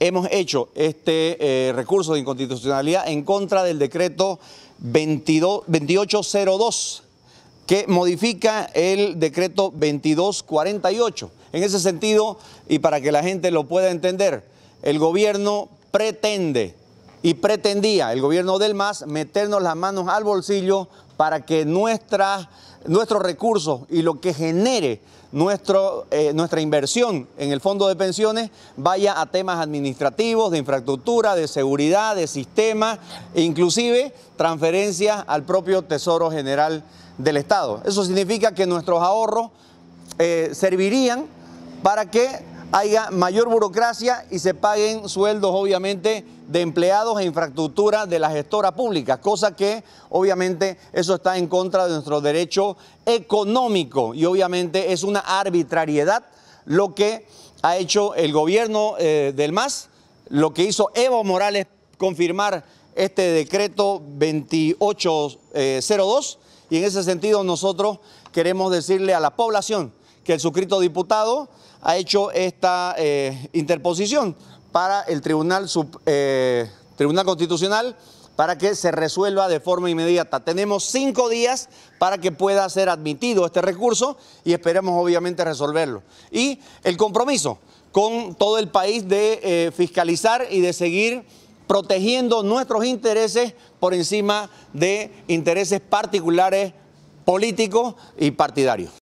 hemos hecho este eh, recurso de inconstitucionalidad en contra del decreto 2802 que modifica el decreto 2248. En ese sentido, y para que la gente lo pueda entender, el gobierno pretende y pretendía el gobierno del MAS meternos las manos al bolsillo para que nuestras, nuestros recursos y lo que genere nuestro, eh, nuestra inversión en el fondo de pensiones vaya a temas administrativos, de infraestructura, de seguridad, de sistemas, e inclusive transferencias al propio Tesoro General del Estado. Eso significa que nuestros ahorros eh, servirían para que haya mayor burocracia y se paguen sueldos, obviamente, de empleados e infraestructura de la gestora pública, cosa que, obviamente, eso está en contra de nuestro derecho económico y, obviamente, es una arbitrariedad lo que ha hecho el gobierno eh, del MAS, lo que hizo Evo Morales confirmar este decreto 2802 eh, y en ese sentido nosotros queremos decirle a la población que el suscrito diputado ha hecho esta eh, interposición para el Tribunal, eh, Tribunal Constitucional para que se resuelva de forma inmediata. Tenemos cinco días para que pueda ser admitido este recurso y esperemos obviamente resolverlo. Y el compromiso con todo el país de eh, fiscalizar y de seguir protegiendo nuestros intereses por encima de intereses particulares políticos y partidarios.